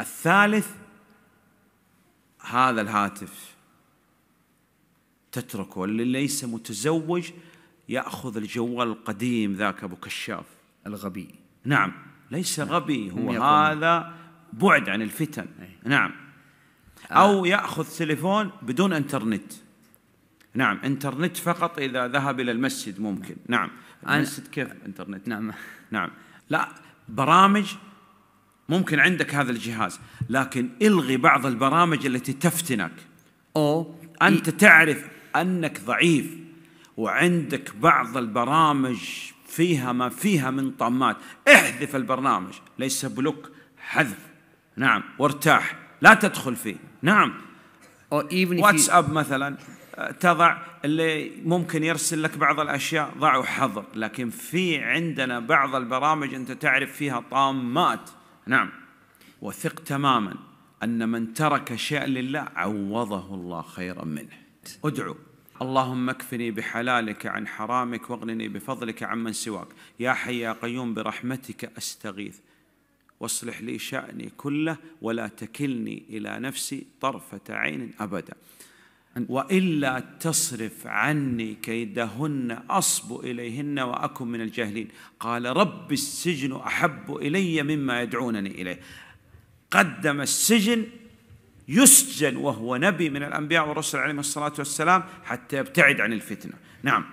الثالث هذا الهاتف تتركه اللي ليس متزوج ياخذ الجوال القديم ذاك ابو كشاف الغبي نعم ليس نعم. غبي هو هذا بعد عن الفتن أي. نعم آه. او ياخذ تليفون بدون انترنت نعم انترنت فقط اذا ذهب الى المسجد ممكن نعم, نعم. المسجد كيف انترنت نعم نعم لا برامج ممكن عندك هذا الجهاز لكن الغي بعض البرامج التي تفتنك او انت تعرف انك ضعيف وعندك بعض البرامج فيها ما فيها من طامات احذف البرنامج ليس بلوك حذف نعم وارتاح لا تدخل فيه نعم واتساب مثلا تضع اللي ممكن يرسل لك بعض الاشياء ضعه حظر لكن في عندنا بعض البرامج انت تعرف فيها طامات نعم وثق تماما أن من ترك شيئا لله عوضه الله خيرا منه ادعو اللهم اكفني بحلالك عن حرامك واغنني بفضلك عمن سواك يا حي يا قيوم برحمتك أستغيث واصلح لي شأني كله ولا تكلني إلى نفسي طرفة عين أبدا وإلا تصرف عني كيدهن أصب إليهن وأكن من الجاهلين قال رب السجن أحب إلي مما يدعونني إليه قدم السجن يسجن وهو نبي من الأنبياء والرسل عليهم الصلاة والسلام حتى يبتعد عن الفتنة نعم